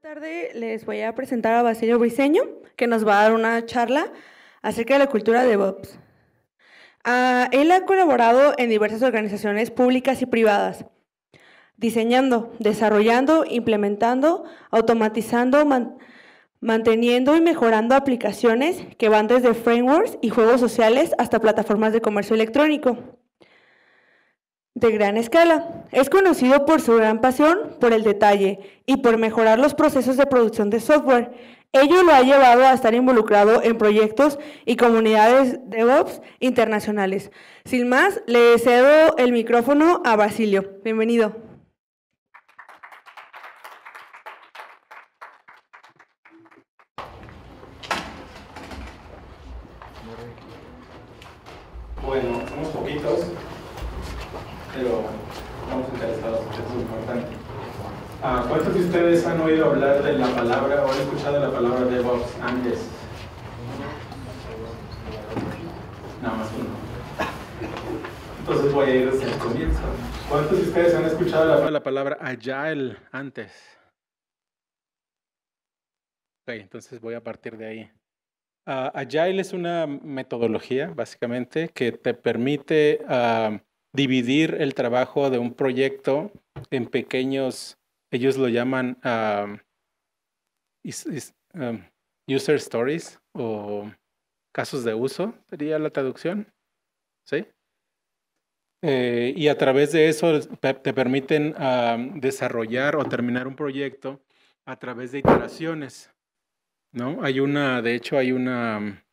tarde les voy a presentar a Basilio Briseño, que nos va a dar una charla acerca de la cultura de DevOps. Ah, él ha colaborado en diversas organizaciones públicas y privadas, diseñando, desarrollando, implementando, automatizando, manteniendo y mejorando aplicaciones que van desde frameworks y juegos sociales hasta plataformas de comercio electrónico de gran escala. Es conocido por su gran pasión por el detalle y por mejorar los procesos de producción de software. Ello lo ha llevado a estar involucrado en proyectos y comunidades DevOps internacionales. Sin más, le cedo el micrófono a Basilio. Bienvenido. ustedes han oído hablar de la palabra o han escuchado la palabra DevOps antes? Nada más uno. Entonces voy a ir desde el comienzo. ¿Cuántos de ustedes han escuchado la, la palabra Agile antes? Ok, entonces voy a partir de ahí. Agile ah, es una metodología, básicamente, que te permite ah, dividir el trabajo de un proyecto en pequeños ellos lo llaman user stories o casos de uso, sería la traducción. ¿Sí? Eh, y a través de eso te permiten desarrollar o terminar un proyecto a través de iteraciones. ¿no? Hay una, de hecho, hay una.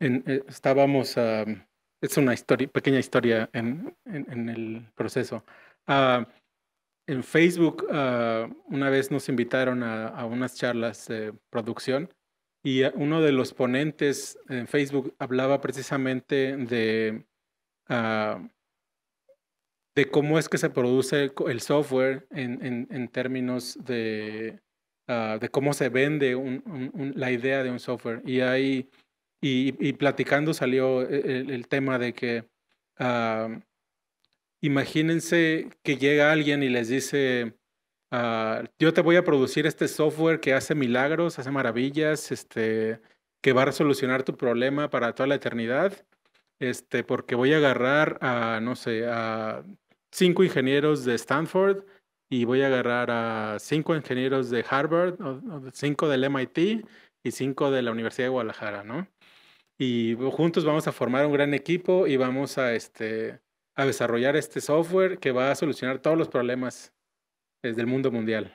Eh, estábamos. es una historia, pequeña historia en, el proceso. Ah, en Facebook ah, una vez nos invitaron a, unas charlas de producción y uno de los ponentes en Facebook hablaba precisamente de, ah, de cómo es que se produce el, software en, términos de, ah, de, cómo se vende un, la idea de un software. Y ahí, y, platicando salió eh, el, tema de que imagínense que llega alguien y les dice, ah, yo te voy a producir este software que hace milagros, hace maravillas, este, que va a solucionar tu problema para toda la eternidad, este, porque voy a agarrar a, no sé, a cinco ingenieros de Stanford y voy a agarrar a cinco ingenieros de Harvard, cinco del MIT y cinco de la Universidad de Guadalajara, ¿no? Y juntos vamos a formar un gran equipo y vamos a, este, a desarrollar este software que va a solucionar todos los problemas eh, desde el mundo mundial.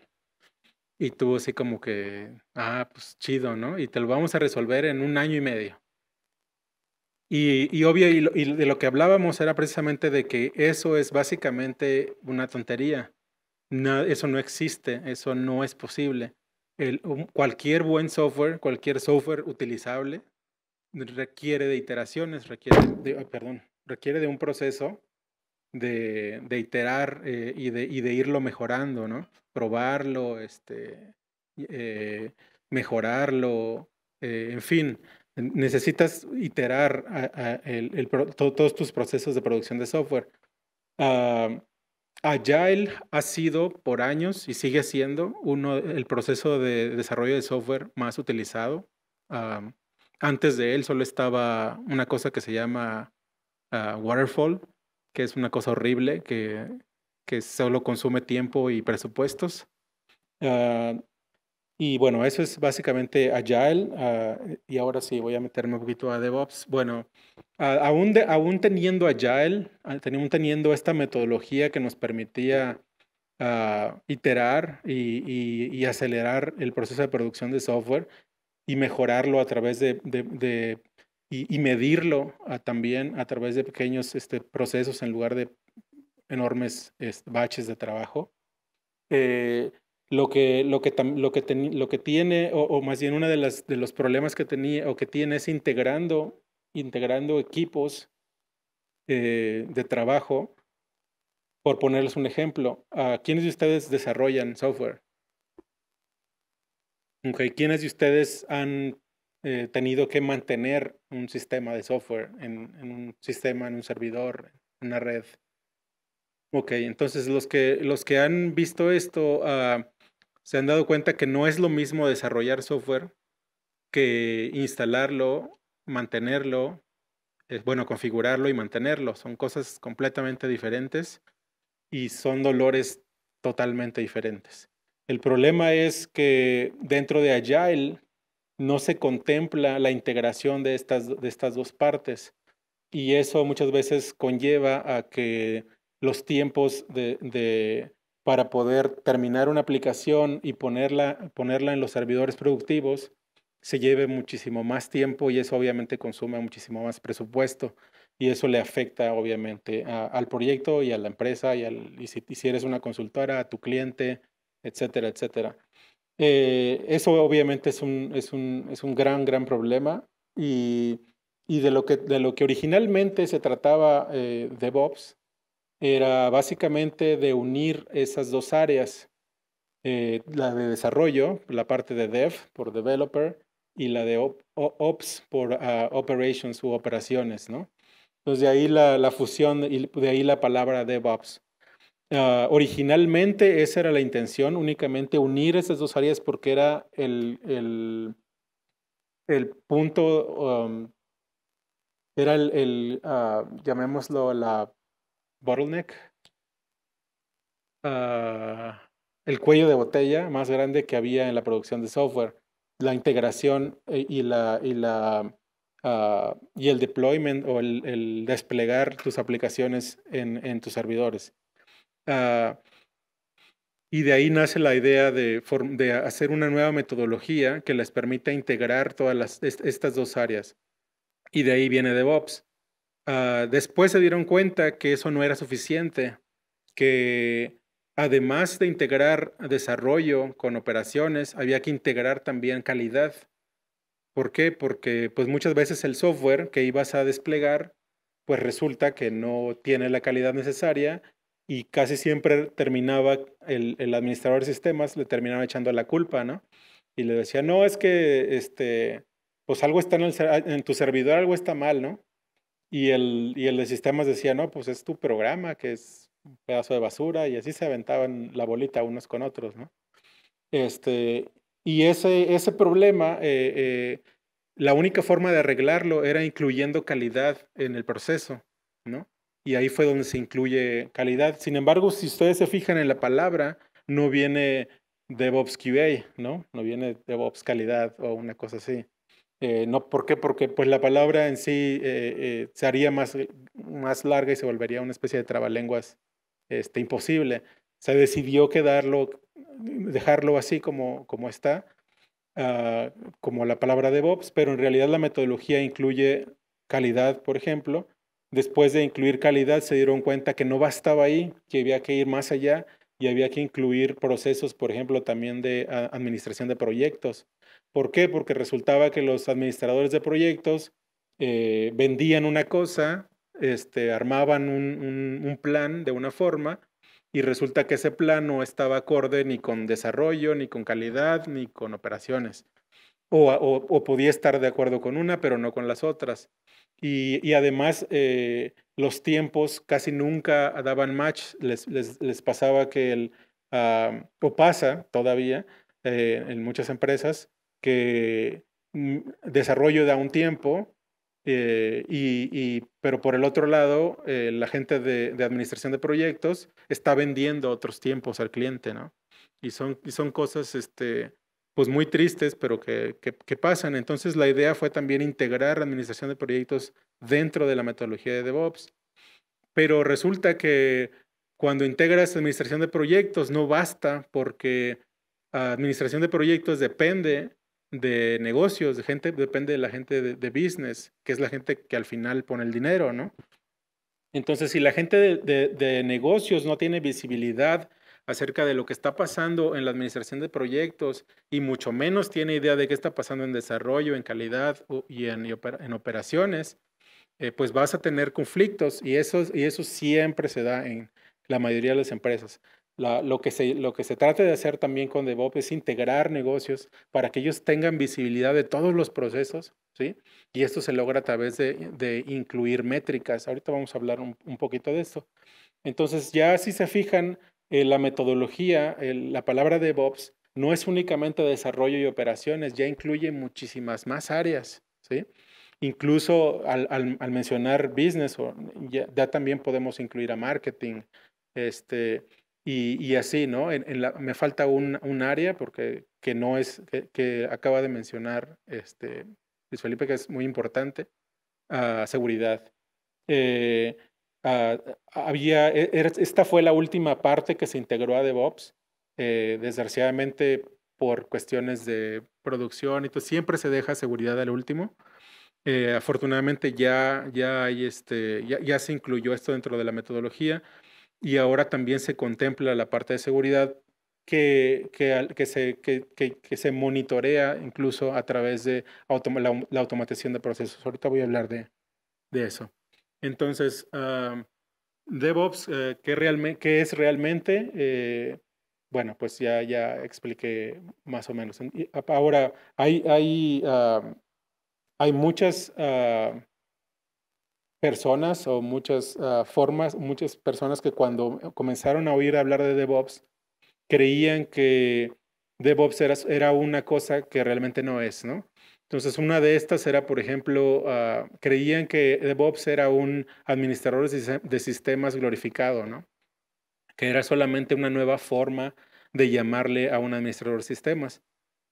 Y tú así como que, ah, pues chido, ¿no? Y te lo vamos a resolver en un año y medio. Y, y obvio, y, de lo que hablábamos era precisamente de que eso es básicamente una tontería. eso no existe, eso no es posible. El, cualquier buen software, cualquier software utilizable, requiere de iteraciones, requiere de, perdón, requiere de un proceso de, iterar eh, y, de, irlo mejorando, ¿no? Probarlo, este, eh, mejorarlo, eh, en fin, necesitas iterar todos tus procesos de producción de software. Ah, Agile ha sido por años y sigue siendo uno, el proceso de desarrollo de software más utilizado. Ah, antes de él solo estaba una cosa que se llama ah, Waterfall, que es una cosa horrible, que, que solo consume tiempo y presupuestos. Ah, y bueno, eso es básicamente Agile. Ah, y ahora sí, voy a meterme un poquito a DevOps. Bueno, ah, aún, teniendo Agile, aún teniendo esta metodología que nos permitía iterar y, acelerar el proceso de producción de software y mejorarlo a través de y, medirlo también a través de pequeños este, procesos en lugar de enormes baches de trabajo. Eh, lo que, lo que, lo que, lo que tiene, o, más bien uno de, las, de los problemas que tenía o que tiene es integrando, integrando equipos eh, de trabajo. Por ponerles un ejemplo, ¿a ¿quiénes de ustedes desarrollan software? aunque ¿Quiénes de ustedes han eh, tenido que mantener un sistema de software, en, un sistema, en un servidor, en una red. Ok, entonces los que, los que han visto esto ah, se han dado cuenta que no es lo mismo desarrollar software que instalarlo, mantenerlo, es eh, bueno, configurarlo y mantenerlo. Son cosas completamente diferentes y son dolores totalmente diferentes. El problema es que dentro de Agile no se contempla la integración de estas, de estas dos partes. Y eso muchas veces conlleva a que los tiempos para poder terminar una aplicación y ponerla, ponerla en los servidores productivos se lleve muchísimo más tiempo y eso obviamente consume muchísimo más presupuesto y eso le afecta obviamente al proyecto y a la empresa y, si, y si eres una consultora, a tu cliente, etcétera, etcétera. Eh, eso obviamente es un, gran, gran problema y, de, lo que, originalmente se trataba eh, DevOps era básicamente de unir esas dos áreas, eh, la de desarrollo, la parte de Dev por Developer y la de Ops por ah, Operations u operaciones, ¿no? Entonces de ahí la, la fusión y de ahí la palabra DevOps. Ah, originalmente esa era la intención, únicamente unir esas dos áreas porque era el, punto, um, era el, ah, llamémoslo la bottleneck, ah, el cuello de botella más grande que había en la producción de software, la integración eh, y, el deployment o el, desplegar tus aplicaciones en tus servidores. Ah, y de ahí nace la idea de, hacer una nueva metodología que les permita integrar todas estas dos áreas. Y de ahí viene DevOps. Ah, después se dieron cuenta que eso no era suficiente, que además de integrar desarrollo con operaciones, había que integrar también calidad. ¿Por qué? Porque pues muchas veces el software que ibas a desplegar, pues resulta que no tiene la calidad necesaria y casi siempre terminaba, el, administrador de sistemas le terminaba echando la culpa, ¿no? Y le decía, no, es que, este, pues algo está en, tu servidor, algo está mal, ¿no? Y el, y el de sistemas decía, no, pues es tu programa, que es un pedazo de basura, y así se aventaban la bolita unos con otros, ¿no? Este, y ese, ese problema, eh, eh, la única forma de arreglarlo era incluyendo calidad en el proceso, ¿no? y ahí fue donde se incluye calidad. Sin embargo, si ustedes se fijan en la palabra, no viene DevOps QA, ¿no? No viene DevOps calidad o una cosa así. Eh, no, ¿Por qué? Porque pues, la palabra en sí eh, eh, se haría más, más larga y se volvería una especie de trabalenguas este, imposible. Se decidió quedarlo, dejarlo así como, está, ah, como la palabra DevOps, pero en realidad la metodología incluye calidad, por ejemplo, Después de incluir calidad, se dieron cuenta que no bastaba ahí, que había que ir más allá y había que incluir procesos, por ejemplo, también de ah, administración de proyectos. ¿Por qué? Porque resultaba que los administradores de proyectos eh, vendían una cosa, este, armaban un plan de una forma, y resulta que ese plan no estaba acorde ni con desarrollo, ni con calidad, ni con operaciones o, podía estar de acuerdo con una, pero no con las otras. Y, además, eh, los tiempos casi nunca daban match. Les, pasaba que el, o pasa todavía eh, en muchas empresas, que mm, desarrollo da un tiempo, eh, y, y, pero por el otro lado, la gente de, de, administración de proyectos está vendiendo otros tiempos al cliente, ¿no? Y son, y son cosas, este, pues muy tristes, pero que, pasan. Entonces la idea fue también integrar administración de proyectos dentro de la metodología de DevOps. Pero resulta que cuando integras administración de proyectos no basta porque administración de proyectos depende de negocios, de gente, depende de la gente de, business, que es la gente que al final pone el dinero, ¿no? Entonces, si la gente de negocios no tiene visibilidad acerca de lo que está pasando en la administración de proyectos y mucho menos tiene idea de qué está pasando en desarrollo, en calidad y en, operaciones, eh, pues vas a tener conflictos y eso, y eso siempre se da en la mayoría de las empresas. lo, que se, lo que se trata de hacer también con DevOps es integrar negocios para que ellos tengan visibilidad de todos los procesos, ¿sí? Y esto se logra a través de, incluir métricas. Ahorita vamos a hablar un, poquito de esto. Entonces, ya si se fijan, eh, la metodología, la palabra de DevOps, no es únicamente desarrollo y operaciones, ya incluye muchísimas más áreas, ¿sí? Incluso al, mencionar business, o, ya, también podemos incluir a marketing, este, y, así, ¿no? me falta un, área porque que no es, que, acaba de mencionar este, Luis Felipe, que es muy importante, a ah, seguridad. Eh, Ah, e, esta fue la última parte que se integró a DevOps. Eh, desgraciadamente, por cuestiones de producción, todo, siempre se deja seguridad al último. Eh, afortunadamente ya, ya, hay este, ya, se incluyó esto dentro de la metodología y ahora también se contempla la parte de seguridad que, se, monitorea incluso a través de la, automatización de procesos. Ahorita voy a hablar de eso. Entonces, DevOps, eh, ¿qué, es realmente? Eh, bueno, pues ya, ya expliqué más o menos. Ahora, hay, hay, hay muchas personas o muchas ah, formas, muchas personas que cuando comenzaron a oír hablar de DevOps, creían que DevOps era, era una cosa que realmente no es, ¿no? Entonces, una de estas era, por ejemplo, ah, creían que DevOps era un administrador de sistemas glorificado, ¿no? Que era solamente una nueva forma de llamarle a un administrador de sistemas.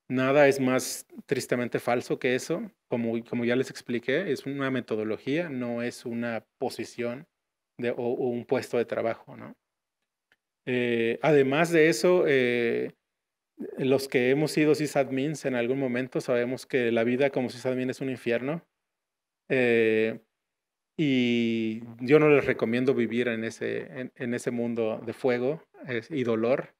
Nada es más tristemente falso que eso. Como, como ya les expliqué, es una metodología, no es una posición de, o, un puesto de trabajo, ¿no? Eh, además de eso, eh, los que hemos sido sysadmins en algún momento sabemos que la vida como sysadmin es un infierno. Eh, y yo no les recomiendo vivir en ese, en, ese mundo de fuego y dolor.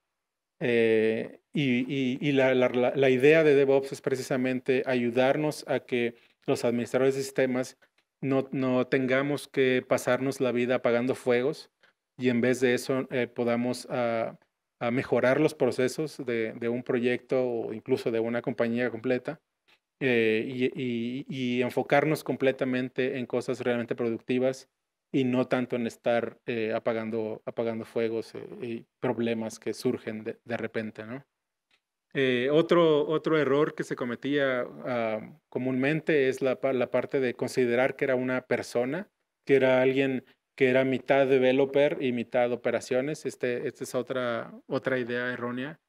Eh, y, la, idea de DevOps es precisamente ayudarnos a que los administradores de sistemas no, tengamos que pasarnos la vida apagando fuegos y en vez de eso eh, podamos... Ah, a mejorar los procesos de, un proyecto o incluso de una compañía completa eh, y, enfocarnos completamente en cosas realmente productivas y no tanto en estar eh, apagando, apagando fuegos eh, y problemas que surgen de, repente. otro, otro error que se cometía ah, comúnmente es la parte de considerar que era una persona, que era alguien que era mitad developer y mitad operaciones. Este, esta es otra, otra idea errónea.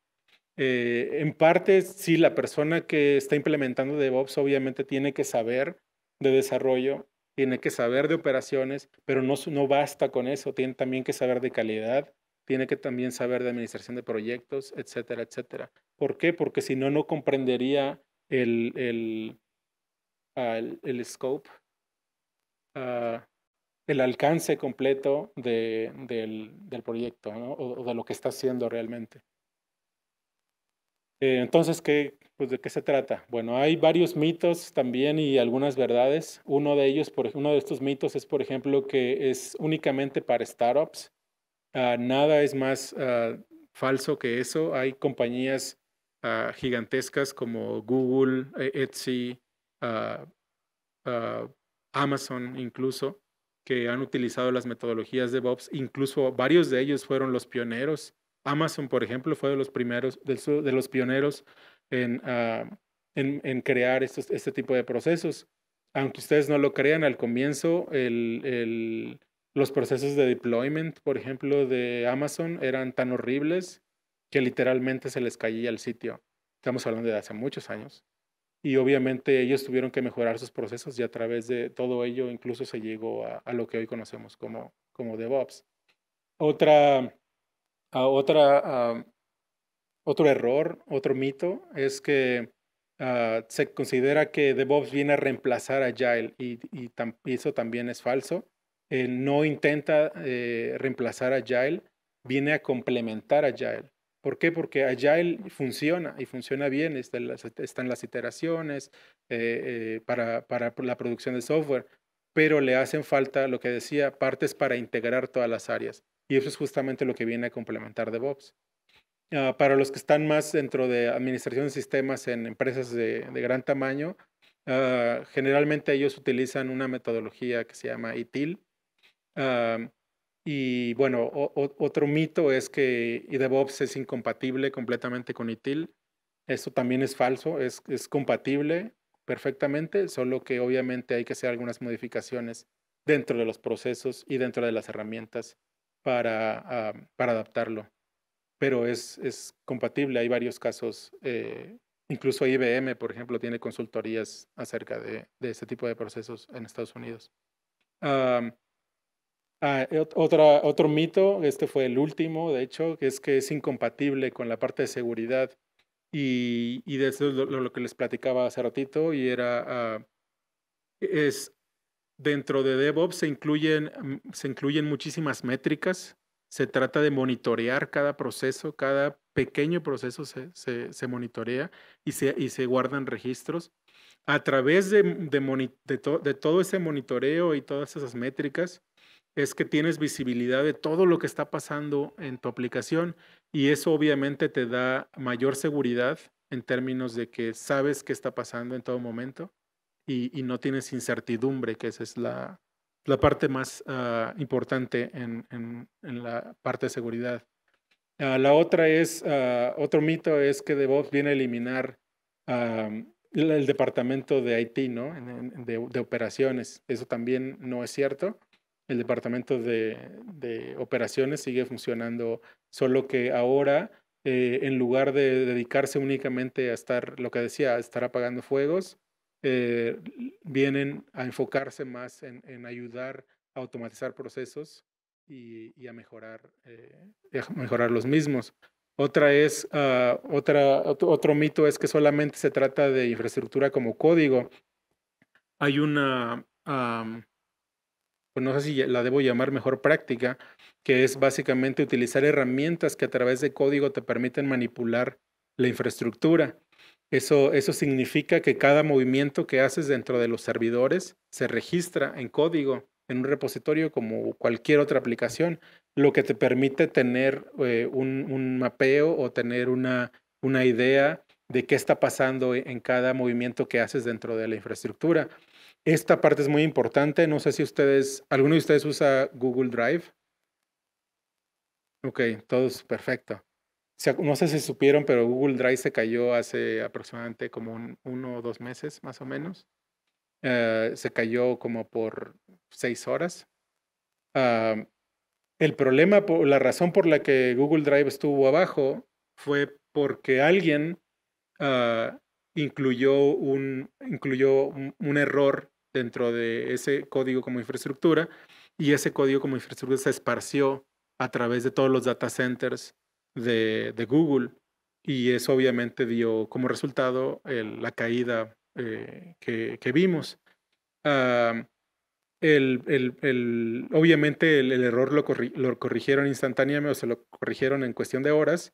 Eh, en parte, sí, la persona que está implementando DevOps obviamente tiene que saber de desarrollo, tiene que saber de operaciones, pero no, no basta con eso, tiene también que saber de calidad, tiene que también saber de administración de proyectos, etcétera, etcétera. ¿Por qué? Porque si no, no comprendería el, el, ah, scope. Ah, el alcance completo del, proyecto o, de lo que está haciendo realmente. Eh, entonces, ¿qué, pues, ¿de qué se trata? Bueno, hay varios mitos también y algunas verdades. Uno de ellos, por, uno de estos mitos es, por ejemplo, que es únicamente para startups. Ah, nada es más ah, falso que eso. Hay compañías ah, gigantescas como Google, e-, Etsy, Amazon incluso, que han utilizado las metodologías de DevOps, incluso varios de ellos fueron los pioneros. Amazon, por ejemplo, fue de los primeros, de, los pioneros en, ah, crear este tipo de procesos. Aunque ustedes no lo crean, al comienzo los procesos de deployment, por ejemplo, de Amazon eran tan horribles que literalmente se les caía el sitio. Estamos hablando de hace muchos años y obviamente ellos tuvieron que mejorar sus procesos y a través de todo ello incluso se llegó a, lo que hoy conocemos como, como DevOps. Otra, ah, ah, otro error, otro mito es que ah, se considera que DevOps viene a reemplazar a Agile y, eso también es falso. Eh, no intenta eh, reemplazar a Agile, viene a complementar a Agile. ¿Por qué? Porque Agile funciona y funciona bien, están las, iteraciones eh, eh, para, la producción de software, pero le hacen falta, lo que decía, partes para integrar todas las áreas. Y eso es justamente lo que viene a complementar DevOps. Ah, para los que están más dentro de administración de sistemas en empresas de, gran tamaño, ah, generalmente ellos utilizan una metodología que se llama ITIL. Ah, y bueno, otro mito es que DevOps es incompatible completamente con ITIL. Eso también es falso, es, es compatible perfectamente, solo que obviamente hay que hacer algunas modificaciones dentro de los procesos y dentro de las herramientas para, ah, adaptarlo. Pero es, compatible, hay varios casos, eh, incluso IBM, por ejemplo, tiene consultorías acerca de, este tipo de procesos en Estados Unidos. Ah, otro mito, este fue el último, de hecho, que es que es incompatible con la parte de seguridad y, de eso lo, lo, que les platicaba hace ratito y era, ah, es dentro de DevOps se incluyen, mm, se incluyen muchísimas métricas, se trata de monitorear cada proceso, cada pequeño proceso se, monitorea y se, guardan registros. A través de todo ese monitoreo y todas esas métricas, es que tienes visibilidad de todo lo que está pasando en tu aplicación y eso obviamente te da mayor seguridad en términos de que sabes qué está pasando en todo momento y, no tienes incertidumbre, que esa es la, parte más ah, importante en, la parte de seguridad. Ah, la otra es, ah, otro mito es que DevOps viene a eliminar el, departamento de IT, ¿no? de operaciones. Eso también no es cierto el departamento de, operaciones sigue funcionando, solo que ahora, eh, en lugar de dedicarse únicamente a estar, lo que decía, a estar apagando fuegos, eh, vienen a enfocarse más en, ayudar a automatizar procesos y, a, mejorar, eh, a mejorar los mismos. Otra es, ah, otra, otro, mito es que solamente se trata de infraestructura como código. Hay una, pues, no sé si la debo llamar mejor práctica, que es básicamente utilizar herramientas que a través de código te permiten manipular la infraestructura. Eso, eso significa que cada movimiento que haces dentro de los servidores se registra en código, en un repositorio como cualquier otra aplicación, lo que te permite tener eh, un, mapeo o tener una, una idea de qué está pasando en cada movimiento que haces dentro de la infraestructura. Esta parte es muy importante. No sé si ustedes, ¿alguno de ustedes usa Google Drive? Ok, todos perfecto. No sé si supieron, pero Google Drive se cayó hace aproximadamente como uno o dos meses, más o menos. Eh, se cayó como por seis horas. Ah, el problema, la razón por la que Google Drive estuvo abajo fue porque alguien ah, incluyó, un, incluyó un, error dentro de ese código como infraestructura y ese código como infraestructura se esparció a través de todos los data centers de, Google y eso obviamente dio como resultado la caída eh, que, vimos. el, el, el, obviamente el, error lo, lo, corrigieron instantáneamente o se lo corrigieron en cuestión de horas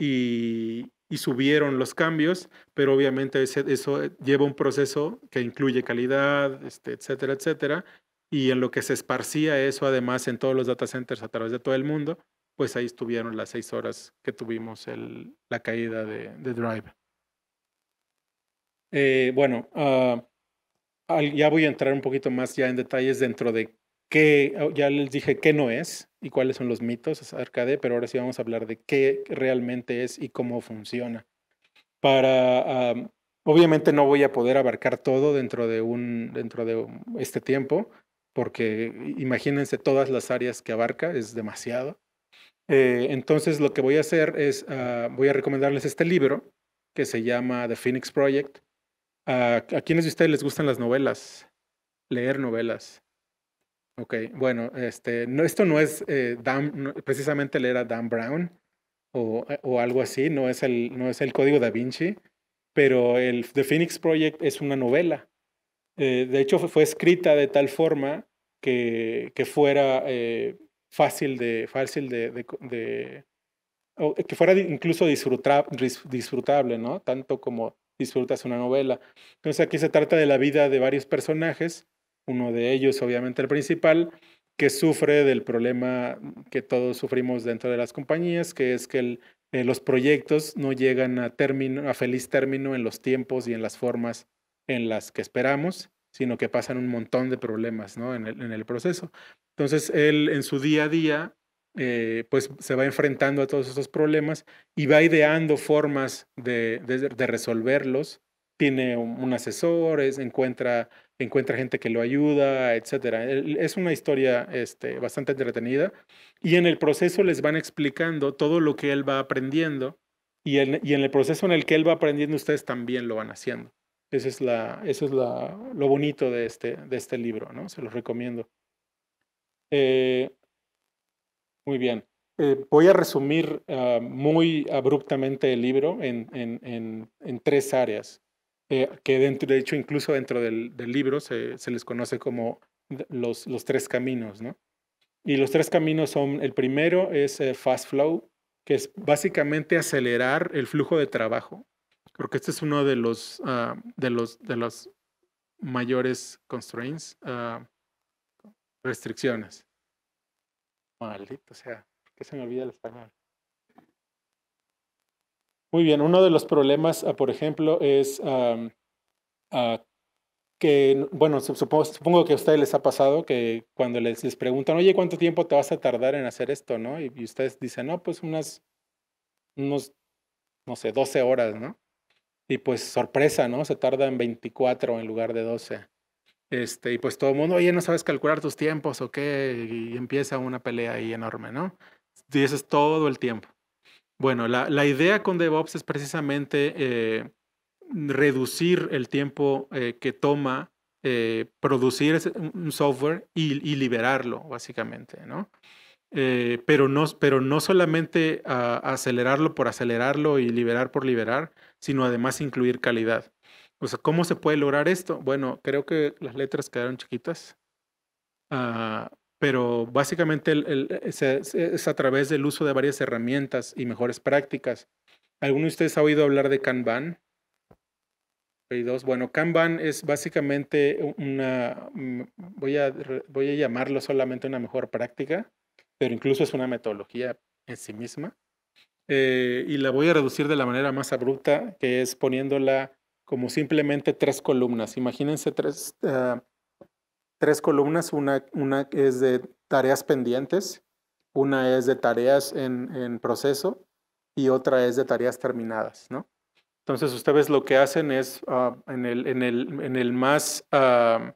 y, subieron los cambios, pero obviamente eso eh, lleva un proceso que incluye calidad, este, etcétera, etcétera. Y en lo que se esparcía eso, además, en todos los data centers a través de todo el mundo, pues ahí estuvieron las seis horas que tuvimos la caída de, Drive. Eh, bueno, ah, ya voy a entrar un poquito más ya en detalles dentro de qué, ya les dije qué no es, y cuáles son los mitos acerca de, pero ahora sí vamos a hablar de qué realmente es y cómo funciona. Para, obviamente no voy a poder abarcar todo dentro de, un, dentro de este tiempo, porque imagínense todas las áreas que abarca, es demasiado. Eh, entonces lo que voy a hacer es, ah, voy a recomendarles este libro que se llama The Phoenix Project. Ah, ¿A quiénes de ustedes les gustan las novelas? Leer novelas. Ok, bueno, este, no, esto no es eh, precisamente leer era Dan Brown o, eh, o, algo así, no es, el, no es el código da Vinci, pero el The Phoenix Project es una novela. Eh, de hecho, fue, escrita de tal forma que, fuera fácil de, fácil de, que fuera incluso disfrutable, ¿no? Tanto como disfrutas una novela. Entonces aquí se trata de la vida de varios personajes uno de ellos, obviamente el principal, que sufre del problema que todos sufrimos dentro de las compañías, que es que eh, los proyectos no llegan a, feliz término en los tiempos y en las formas en las que esperamos, sino que pasan un montón de problemas ¿no? en, el, proceso. Entonces, él en su día a día eh, pues se va enfrentando a todos esos problemas y va ideando formas de, resolverlos. Tiene un, asesor, encuentra encuentra gente que lo ayuda, etcétera. Es una historia este, bastante entretenida y en el proceso les van explicando todo lo que él va aprendiendo y en, el proceso en el que él va aprendiendo ustedes también lo van haciendo. Eso es, lo bonito este, de este, libro, ¿no? Se los recomiendo. Eh, muy bien. Eh, voy a resumir ah, muy abruptamente el libro en tres áreas. Eh, que dentro, de hecho incluso dentro del, libro se, les conoce como los, tres caminos, ¿no? Y los tres caminos son, el primero es eh, fast flow, que es básicamente acelerar el flujo de trabajo, porque este es uno de los, ah, de los, de los mayores constraints, ah, restricciones. Maldito sea, que se me olvida el español. Muy bien, uno de los problemas, ah, por ejemplo, es ah, que, bueno, supongo, que a ustedes les ha pasado que cuando les, preguntan, oye, ¿cuánto tiempo te vas a tardar en hacer esto, no? Y, ustedes dicen, no, pues unas, unos, no sé, 12 horas, ¿no? Y pues sorpresa, ¿no? Se tarda en 24 en lugar de 12. Este, y pues todo el mundo, oye, no sabes calcular tus tiempos o qué, y empieza una pelea ahí enorme, ¿no? Y eso es todo el tiempo. Bueno, la, idea con DevOps es precisamente eh, reducir el tiempo eh, que toma eh, producir un software y, liberarlo, básicamente, ¿no? pero, no, pero no solamente acelerarlo por acelerarlo y liberar por liberar, sino además incluir calidad. O sea, ¿cómo se puede lograr esto? Bueno, creo que las letras quedaron chiquitas. Ah, pero básicamente eh, es, a través del uso de varias herramientas y mejores prácticas. ¿Alguno de ustedes ha oído hablar de Kanban? Bueno, Kanban es básicamente una, mm, voy a, voy a llamarlo solamente una mejor práctica, pero incluso es una metodología en sí misma. Eh, y la voy a reducir de la manera más abrupta, que es poniéndola como simplemente tres columnas. Imagínense tres, ah, tres columnas, una, una es de tareas pendientes, una es de tareas en, proceso y otra es de tareas terminadas, ¿no? Entonces ustedes lo que hacen es ah, en, el, en, el, más ah,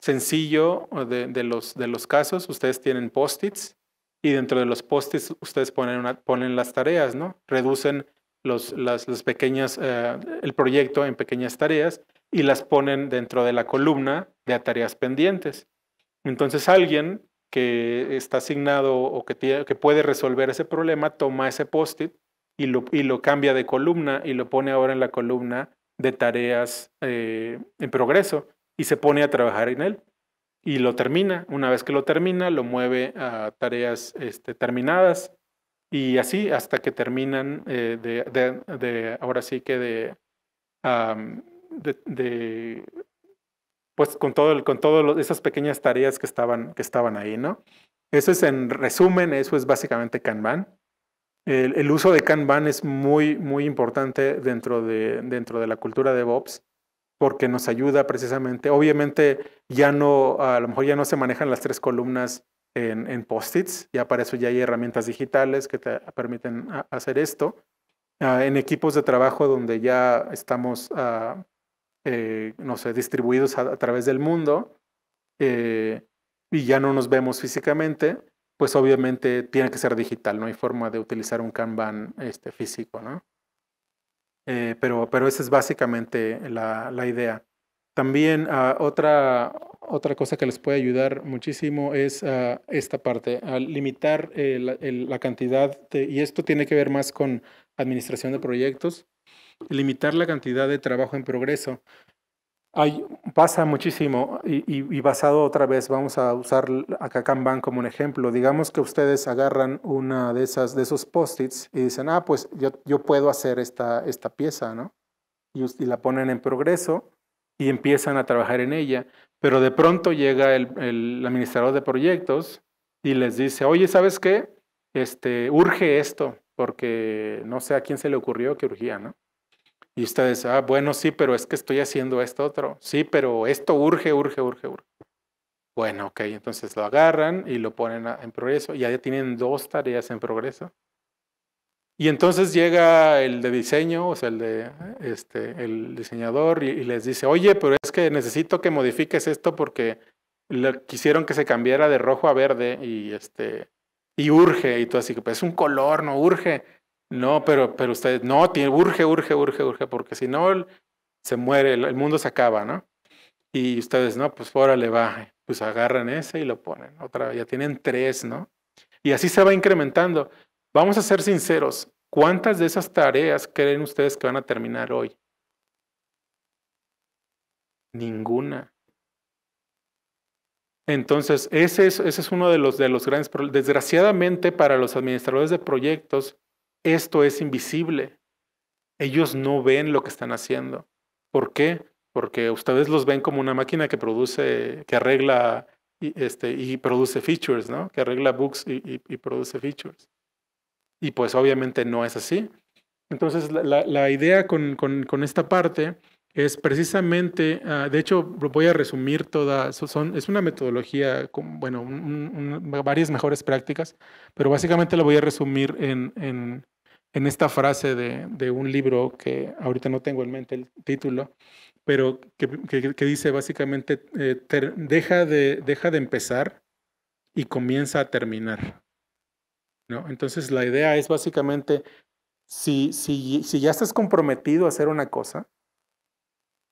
sencillo ah, de, los, de los casos, ustedes tienen post-its y dentro de los post-its ustedes ponen, una, ponen las tareas, ¿no? Reducen los, las, pequeñas, eh, el proyecto en pequeñas tareas y las ponen dentro de la columna de tareas pendientes. Entonces alguien que está asignado o que, que puede resolver ese problema toma ese post-it y lo, y lo, cambia de columna y lo pone ahora en la columna de tareas eh, en progreso y se pone a trabajar en él y lo termina. Una vez que lo termina, lo mueve a tareas este, terminadas y así hasta que terminan eh, de, ahora sí que de, de, pues con todo el, con todas esas pequeñas tareas que estaban, que estaban ahí, ¿no? Eso es en resumen, eso es básicamente Kanban. El, el uso de Kanban es muy, muy importante dentro de, dentro de la cultura de DevOps porque nos ayuda precisamente, obviamente ya no, a lo mejor ya no se manejan las tres columnas en, en post-its, ya para eso ya hay herramientas digitales que te permiten hacer esto. Ah, en equipos de trabajo donde ya estamos ah, eh, no sé, distribuidos a, través del mundo eh, y ya no nos vemos físicamente, pues obviamente tiene que ser digital, no hay forma de utilizar un Kanban este, físico, ¿no? Eh, pero, pero esa es básicamente la, la idea. También ah, otra, otra cosa que les puede ayudar muchísimo es ah, esta parte, al limitar la, cantidad, y esto tiene que ver más con administración de proyectos, limitar la cantidad de trabajo en progreso. pasa muchísimo y, basado otra vez, vamos a usar a Kanban como un ejemplo. Digamos que ustedes agarran una de esas de esos post-its y dicen, ah, pues yo, yo puedo hacer esta, esta pieza, ¿no? Y, la ponen en progreso y empiezan a trabajar en ella. Pero de pronto llega el, administrador de proyectos y les dice, oye, ¿sabes qué? Este, urge esto, porque no sé a quién se le ocurrió que urgía, ¿no? Y ustedes, ah, bueno, sí, pero es que estoy haciendo esto otro. Sí, pero esto urge, urge, urge, urge. Bueno, ok, entonces lo agarran y lo ponen en progreso. y Ya tienen dos tareas en progreso. Y entonces llega el de diseño, o sea, el, de, este, el diseñador, y, les dice, oye, pero es que necesito que modifiques esto porque le quisieron que se cambiara de rojo a verde y, este, y urge. Y tú así, pues es un color, no urge. No, pero, pero ustedes, no, urge, urge, urge, urge, porque si no, se muere, el, mundo se acaba, ¿no? Y ustedes, no, pues le baje. pues agarran ese y lo ponen. Otra, ya tienen tres, ¿no? Y así se va incrementando. Vamos a ser sinceros, ¿cuántas de esas tareas creen ustedes que van a terminar hoy? Ninguna. Entonces, ese es, ese es uno de los, de los grandes problemas. Desgraciadamente para los administradores de proyectos, esto es invisible. Ellos no ven lo que están haciendo. ¿Por qué? Porque ustedes los ven como una máquina que produce, que arregla y, este, y produce features, ¿no? Que arregla books y, produce features. Y pues obviamente no es así. Entonces la, idea con esta parte es precisamente, ah, de hecho, voy a resumir toda, son, es una metodología con, bueno, varias mejores prácticas, pero básicamente la voy a resumir en, esta frase de, un libro que ahorita no tengo en mente el título, pero que, dice básicamente, eh, deja, de, deja de empezar y comienza a terminar. ¿no? Entonces la idea es básicamente, si, si, si ya estás comprometido a hacer una cosa,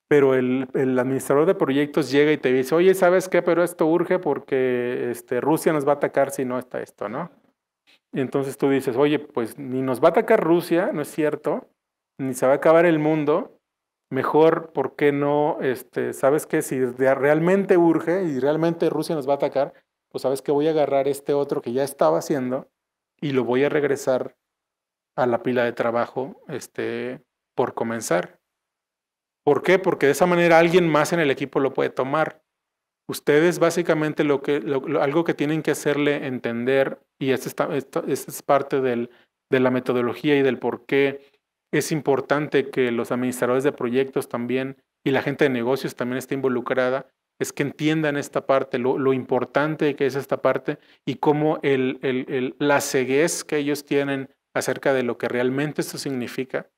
pero el, administrador de proyectos llega y te dice, oye, ¿sabes qué? Pero esto urge porque este, Rusia nos va a atacar si no está esto, ¿no? Y entonces tú dices, oye, pues ni nos va a atacar Rusia, no es cierto, ni se va a acabar el mundo, mejor, ¿por qué no? Este, ¿Sabes qué? Si realmente urge y realmente Rusia nos va a atacar, pues sabes que voy a agarrar este otro que ya estaba haciendo y lo voy a regresar a la pila de trabajo este, por comenzar. ¿Por qué? Porque de esa manera alguien más en el equipo lo puede tomar. Ustedes básicamente lo que, algo que tienen que hacerle entender, y esta es parte de la metodología y del por qué es importante que los administradores de proyectos también y la gente de negocios también esté involucrada, es que entiendan esta parte, lo, importante que es esta parte y cómo la ceguez que ellos tienen acerca de lo que realmente esto significa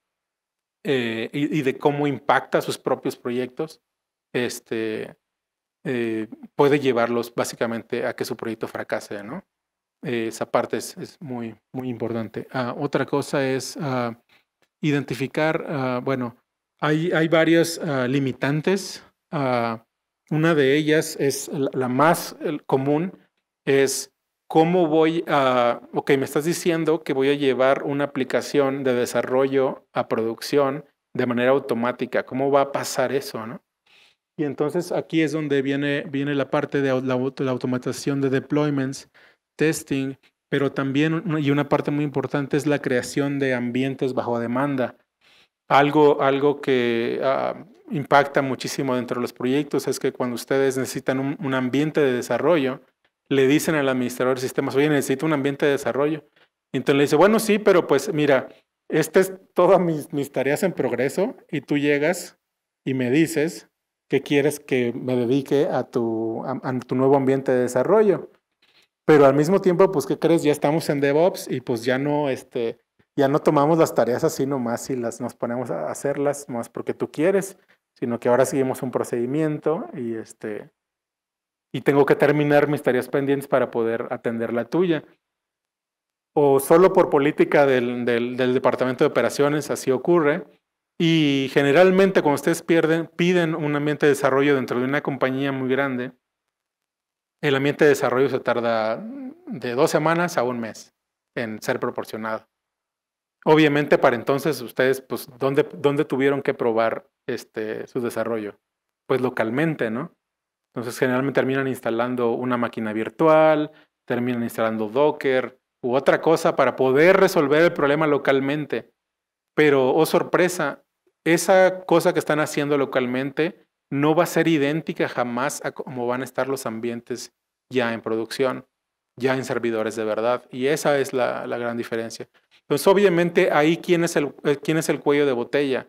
eh, y, de cómo impacta sus propios proyectos, este, eh, puede llevarlos básicamente a que su proyecto fracase, ¿no? Eh, esa parte es, muy, muy importante. Ah, otra cosa es ah, identificar, ah, bueno, hay, hay varias limitantes. una de ellas es la más común, es ¿cómo voy a, ok, me estás diciendo que voy a llevar una aplicación de desarrollo a producción de manera automática? ¿Cómo va a pasar eso? ¿no? Y entonces aquí es donde viene, viene la parte de la, automatización de deployments, testing, pero también, y una parte muy importante es la creación de ambientes bajo demanda. Algo, algo que ah, impacta muchísimo dentro de los proyectos es que cuando ustedes necesitan un ambiente de desarrollo, le dicen al administrador de sistemas, oye, necesito un ambiente de desarrollo. Y entonces le dice, bueno, sí, pero pues mira, estas es todas mis, tareas en progreso y tú llegas y me dices que quieres que me dedique a tu, tu nuevo ambiente de desarrollo. Pero al mismo tiempo, pues, ¿qué crees? Ya estamos en DevOps y pues ya no, este, ya no tomamos las tareas así nomás y las, nos ponemos a hacerlas más porque tú quieres, sino que ahora seguimos un procedimiento y, este, y tengo que terminar mis tareas pendientes para poder atender la tuya. O solo por política del, Departamento de Operaciones, así ocurre. Y generalmente cuando ustedes pierden, piden un ambiente de desarrollo dentro de una compañía muy grande, el ambiente de desarrollo se tarda de dos semanas a un mes en ser proporcionado. Obviamente para entonces ustedes, pues, ¿dónde, dónde tuvieron que probar este, su desarrollo? Pues localmente, ¿no? Entonces, generalmente terminan instalando una máquina virtual, terminan instalando Docker u otra cosa para poder resolver el problema localmente. Pero, oh sorpresa, esa cosa que están haciendo localmente no va a ser idéntica jamás a cómo van a estar los ambientes ya en producción, ya en servidores de verdad. Y esa es la, gran diferencia. Entonces, obviamente, ahí quién es el, eh, quién es el cuello de botella.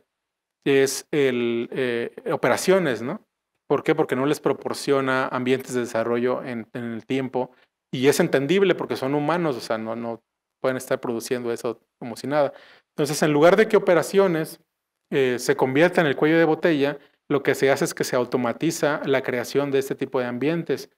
Es el, eh, operaciones, ¿no? ¿Por qué? Porque no les proporciona ambientes de desarrollo en, el tiempo. Y es entendible porque son humanos, o sea, no, pueden estar produciendo eso como si nada. Entonces, en lugar de que operaciones eh, se conviertan en el cuello de botella, lo que se hace es que se automatiza la creación de este tipo de ambientes.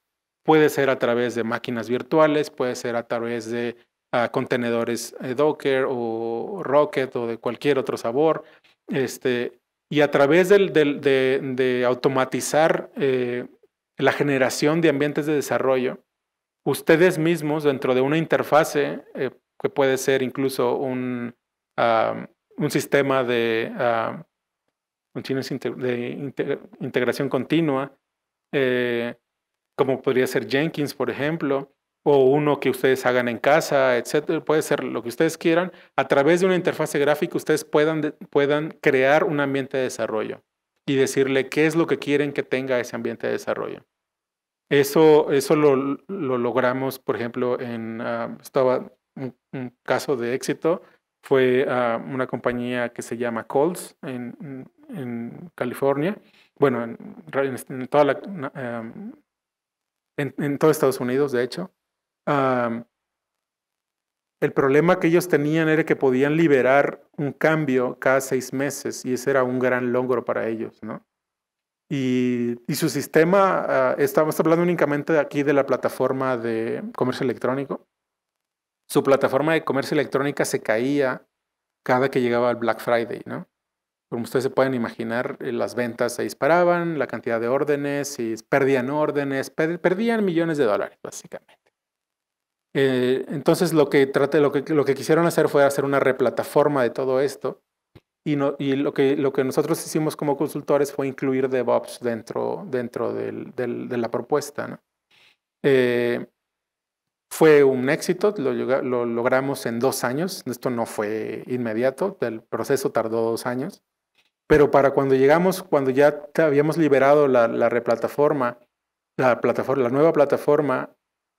Puede ser a través de máquinas virtuales, puede ser a través de ah, contenedores eh, Docker o Rocket o de cualquier otro sabor. Este, y a través de, automatizar eh, la generación de ambientes de desarrollo, ustedes mismos dentro de una interfase, eh, que puede ser incluso un, sistema de, de integración continua, eh, como podría ser Jenkins, por ejemplo, o uno que ustedes hagan en casa, etcétera, puede ser lo que ustedes quieran, a través de una interfase gráfica ustedes puedan, puedan crear un ambiente de desarrollo y decirle qué es lo que quieren que tenga ese ambiente de desarrollo. Eso, eso lo, logramos, por ejemplo, en ah, estaba un, caso de éxito, fue ah, una compañía que se llama Coles en, California, bueno, en, toda ah, en, en todo Estados Unidos, de hecho el problema que ellos tenían era que podían liberar un cambio cada seis meses y ese era un gran logro para ellos, ¿no? Y, su sistema, ah, estamos hablando únicamente aquí de la plataforma de comercio electrónico. Su plataforma de comercio electrónica se caía cada que llegaba el Black Friday, ¿no? Como ustedes se pueden imaginar, eh, las ventas se disparaban, la cantidad de órdenes, y perdían órdenes, perdían millones de dólares, básicamente. Eh, entonces lo que, lo, que, lo que quisieron hacer fue hacer una replataforma de todo esto y, no, y lo, que, lo que nosotros hicimos como consultores fue incluir DevOps dentro, dentro de la propuesta. Eh, fue un éxito, lo, logramos en dos años, esto no fue inmediato, el proceso tardó dos años, pero para cuando llegamos, cuando ya habíamos liberado la, la replataforma, la, plataforma, la nueva plataforma,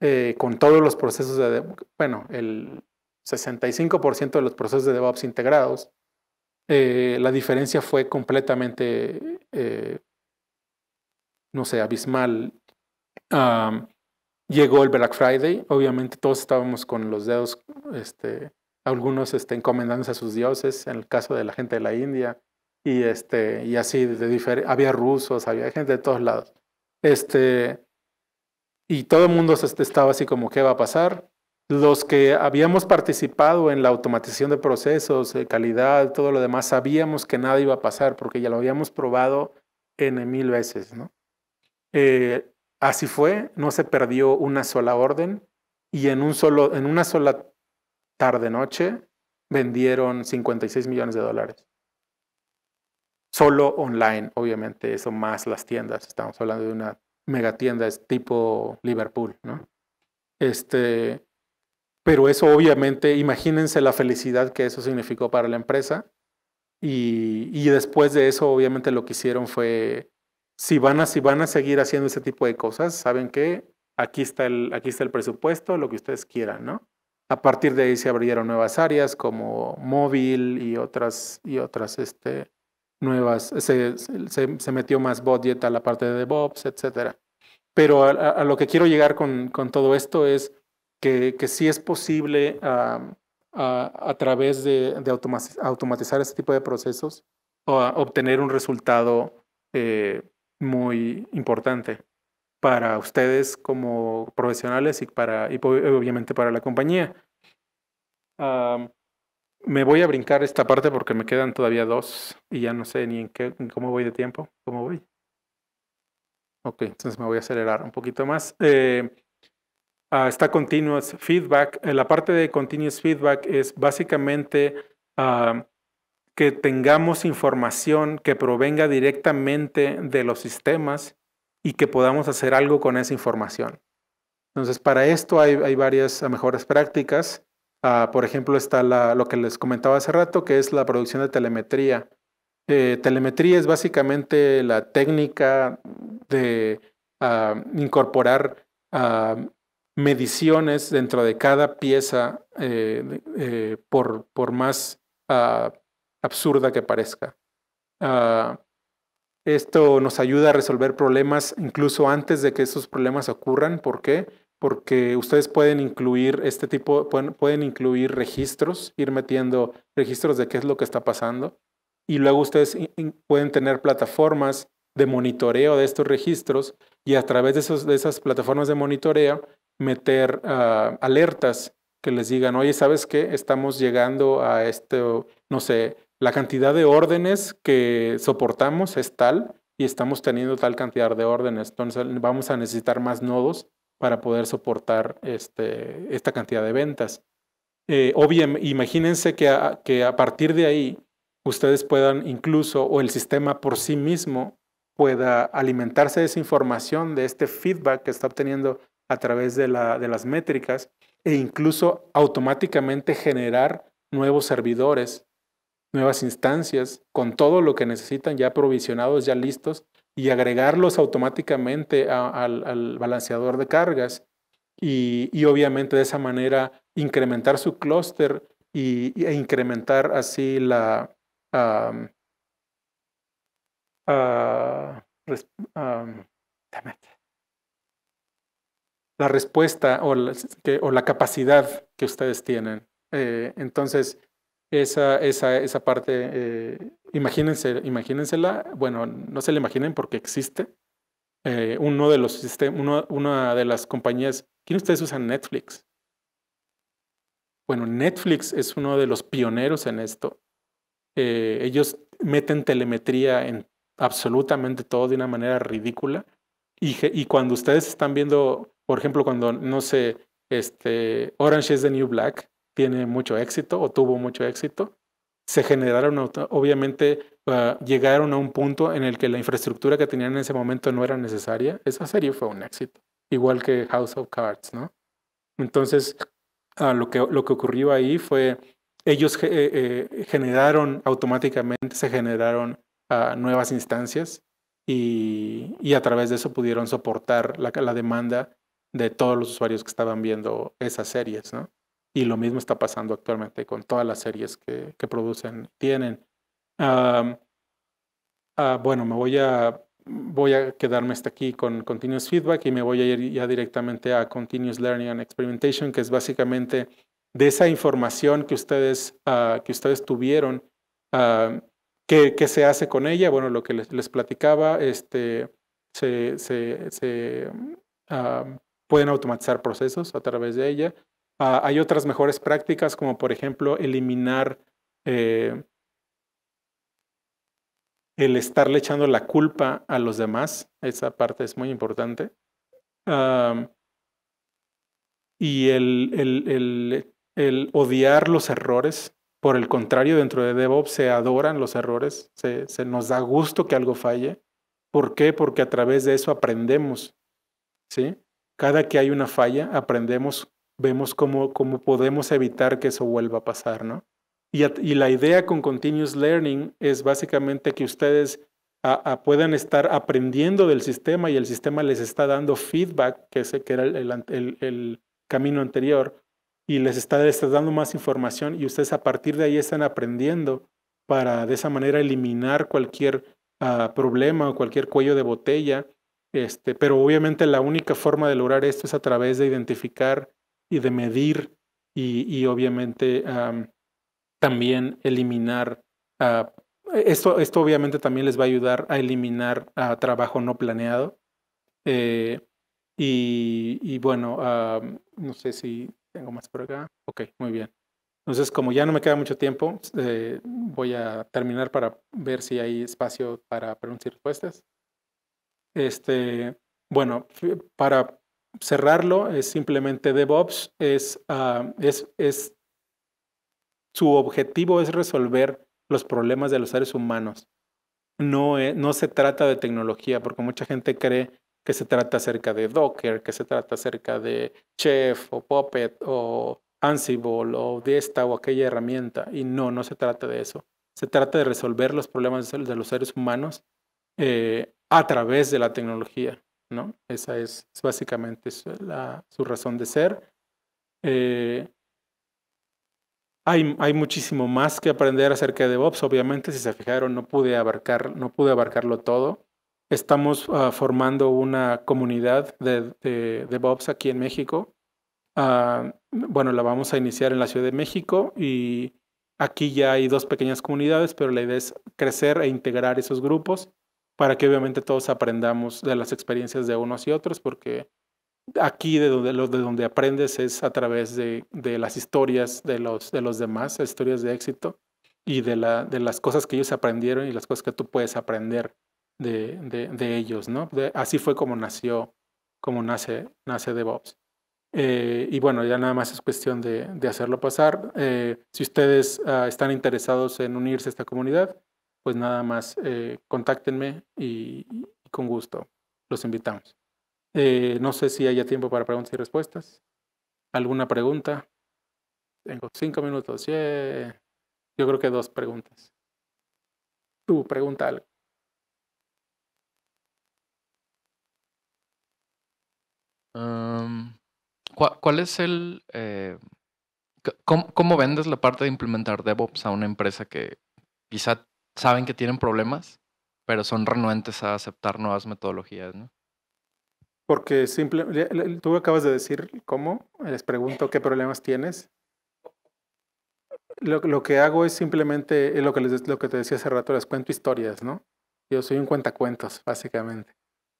eh, con todos los procesos de, bueno, el 65% de los procesos de DevOps integrados, eh, la diferencia fue completamente, eh, no sé, abismal. llegó el Black Friday, obviamente todos estábamos con los dedos, este, algunos este, encomendándose a sus dioses, en el caso de la gente de la India, y, este, y así, de había rusos, había gente de todos lados. Este, y todo el mundo estaba así como, ¿qué va a pasar? Los que habíamos participado en la automatización de procesos, eh, calidad, todo lo demás, sabíamos que nada iba a pasar porque ya lo habíamos probado en mil veces, ¿no? Eh, así fue, no se perdió una sola orden y en, un solo, en una sola tarde-noche vendieron 56 millones de dólares. Solo online, obviamente, eso más las tiendas, estamos hablando de una megatiendas tipo Liverpool, ¿no? Este, pero eso obviamente, imagínense la felicidad que eso significó para la empresa. Y, después de eso, obviamente lo que hicieron fue, si van a, si van a seguir haciendo ese tipo de cosas, ¿saben qué? Aquí está, el, aquí está el presupuesto, lo que ustedes quieran, ¿no? A partir de ahí se abrieron nuevas áreas como móvil y otras, y otras este, nuevas, se, metió más budget a la parte de DevOps, etcétera. Pero a, lo que quiero llegar con, todo esto es que, que sí es posible a, través de, automatizar este tipo de procesos obtener un resultado eh, muy importante para ustedes como profesionales y, para, y obviamente para la compañía. me voy a brincar esta parte porque me quedan todavía dos y ya no sé ni en qué, en cómo voy de tiempo, cómo voy. Ok, entonces me voy a acelerar un poquito más. Eh, ah, está continuous feedback. Eh, la parte de continuous feedback es básicamente ah, que tengamos información que provenga directamente de los sistemas y que podamos hacer algo con esa información. Entonces, para esto hay, varias mejores prácticas. Ah, por ejemplo, está lo que les comentaba hace rato, que es la producción de telemetría telemetría es básicamente la técnica de ah, incorporar ah, mediciones dentro de cada pieza eh, eh, por, más ah, absurda que parezca. esto nos ayuda a resolver problemas incluso antes de que esos problemas ocurran. ¿Por qué? Porque ustedes pueden incluir este tipo, pueden incluir registros, ir metiendo registros de qué es lo que está pasando y luego ustedes pueden tener plataformas de monitoreo de estos registros y a través de, esas plataformas de monitoreo meter ah, alertas que les digan, oye, ¿sabes qué? Estamos llegando a este, no sé, la cantidad de órdenes que soportamos es tal y estamos teniendo tal cantidad de órdenes. Entonces vamos a necesitar más nodos para poder soportar este, esta cantidad de ventas. Eh, o bien imagínense que que a partir de ahí ustedes puedan incluso, o el sistema por sí mismo pueda alimentarse de esa información, de este feedback que está obteniendo a través de, las métricas e incluso automáticamente generar nuevos servidores, nuevas instancias con todo lo que necesitan ya provisionados, ya listos y agregarlos automáticamente al balanceador de cargas y, obviamente de esa manera incrementar su clúster e incrementar así la, Ah, la respuesta o la, capacidad que ustedes tienen. Eh, entonces, esa, esa, esa parte, eh, imagínense, imagínensela, bueno, no se la imaginen porque existe. Eh, uno de los sistemas, una de las compañías, ¿quién ustedes usan Netflix? Bueno, Netflix es uno de los pioneros en esto. Eh, ellos meten telemetría en absolutamente todo de una manera ridícula. Y, cuando ustedes están viendo, por ejemplo, cuando, no sé, este, Orange is the New Black tiene mucho éxito o tuvo mucho éxito, se generaron, obviamente, ah, llegaron a un punto en el que la infraestructura que tenían en ese momento no era necesaria. Esa serie fue un éxito, igual que House of Cards, ¿no? Entonces, ah, lo, que, lo que ocurrió ahí fue ellos eh, eh, generaron automáticamente, se generaron nuevas instancias y, a través de eso pudieron soportar la, demanda de todos los usuarios que estaban viendo esas series, ¿no? Y lo mismo está pasando actualmente con todas las series que, producen, tienen. Ah, bueno, me voy a, voy a quedarme hasta aquí con Continuous Feedback y me voy a ir ya directamente a Continuous Learning and Experimentation, que es básicamente de esa información que ustedes, ah, que ustedes tuvieron. Ah, ¿qué, se hace con ella? Bueno, lo que les, platicaba, este, se, se, ah, pueden automatizar procesos a través de ella. hay otras mejores prácticas, como por ejemplo eliminar eh, el estarle echando la culpa a los demás. Esa parte es muy importante. y el el odiar los errores. Por el contrario, dentro de DevOps se adoran los errores, se, nos da gusto que algo falle. ¿Por qué? Porque a través de eso aprendemos. ¿sí? Cada que hay una falla, aprendemos, vemos cómo, cómo podemos evitar que eso vuelva a pasar. ¿no? Y, la idea con Continuous Learning es básicamente que ustedes puedan estar aprendiendo del sistema y el sistema les está dando feedback, que, ese, que era el camino anterior, y les está, dando más información y ustedes a partir de ahí están aprendiendo para de esa manera eliminar cualquier ah, problema o cualquier cuello de botella. Este, pero obviamente la única forma de lograr esto es a través de identificar y de medir y, obviamente también eliminar. Ah, esto, esto obviamente también les va a ayudar a eliminar ah, trabajo no planeado. Eh, y, bueno, no sé si tengo más por acá. Ok, muy bien. Entonces, como ya no me queda mucho tiempo, eh, voy a terminar para ver si hay espacio para preguntas y respuestas. Este, bueno, para cerrarlo, es simplemente DevOps, es, ah, es, es, su objetivo es resolver los problemas de los seres humanos. No, eh, no se trata de tecnología, porque mucha gente cree que se trata acerca de Docker, que se trata acerca de Chef o Puppet o Ansible o de esta o aquella herramienta. Y no, no se trata de eso. Se trata de resolver los problemas de los seres humanos eh, a través de la tecnología. ¿no? Esa es, básicamente su, razón de ser. Eh, hay, hay, muchísimo más que aprender acerca de DevOps. Obviamente, si se fijaron, no pude, abarcar, no pude abarcarlo todo. Estamos ah, formando una comunidad de, de, Bobs aquí en México. Ah, bueno, la vamos a iniciar en la Ciudad de México y aquí ya hay dos pequeñas comunidades, pero la idea es crecer e integrar esos grupos para que obviamente todos aprendamos de las experiencias de unos y otros, porque aquí de donde, de donde aprendes es a través de, las historias de los, de los demás, historias de éxito y de, de las cosas que ellos aprendieron y las cosas que tú puedes aprender de, ellos, ¿no? así fue como nació, como nace, nace DevOps. Eh, y bueno, ya nada más es cuestión de, hacerlo pasar. Eh, si ustedes ah, están interesados en unirse a esta comunidad, pues nada más eh, contáctenme y, con gusto los invitamos. no sé si haya tiempo para preguntas y respuestas. ¿Alguna pregunta? Tengo cinco minutos. sí Yo creo que dos preguntas. Tú pregunta algo. ¿cuál, es el... Eh, cómo, vendes la parte de implementar DevOps a una empresa que quizá saben que tienen problemas, pero son renuentes a aceptar nuevas metodologías, ¿no? Porque simple, tú acabas de decir cómo, les pregunto qué problemas tienes. Lo, que hago es simplemente lo que, les, lo que te decía hace rato, les cuento historias, ¿no? Yo soy un cuentacuentos, básicamente.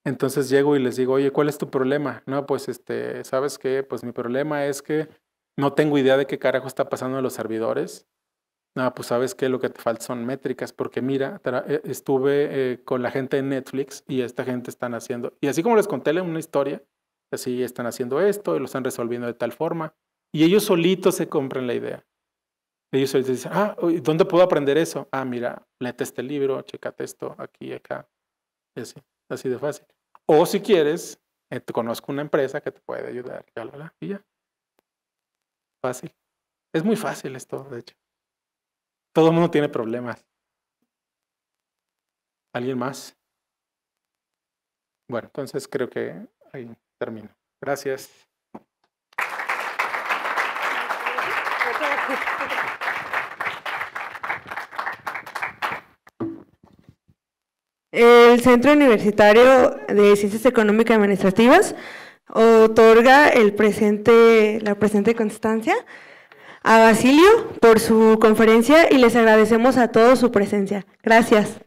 Entonces llego y les digo, oye, ¿cuál es tu problema? No, pues este, ¿sabes qué? Pues mi problema es que no tengo idea de qué carajo está pasando en los servidores. No, pues sabes qué, lo que te falta son métricas, porque mira, eh, estuve eh, con la gente de Netflix y esta gente están haciendo, y así como les conté una historia, así están haciendo esto y lo están resolviendo de tal forma, y ellos solitos se compran la idea. Ellos solitos dicen, ah, ¿dónde puedo aprender eso? Ah, mira, léete este libro, checate esto, aquí, acá, y así. Así de fácil. O si quieres, eh, conozco una empresa que te puede ayudar. y ya. Fácil. Es muy fácil esto, de hecho. Todo el mundo tiene problemas. ¿Alguien más? Bueno, entonces creo que ahí termino. Gracias. El Centro Universitario de Ciencias Económicas y Administrativas otorga el presente, la presente constancia a Basilio por su conferencia y les agradecemos a todos su presencia. Gracias.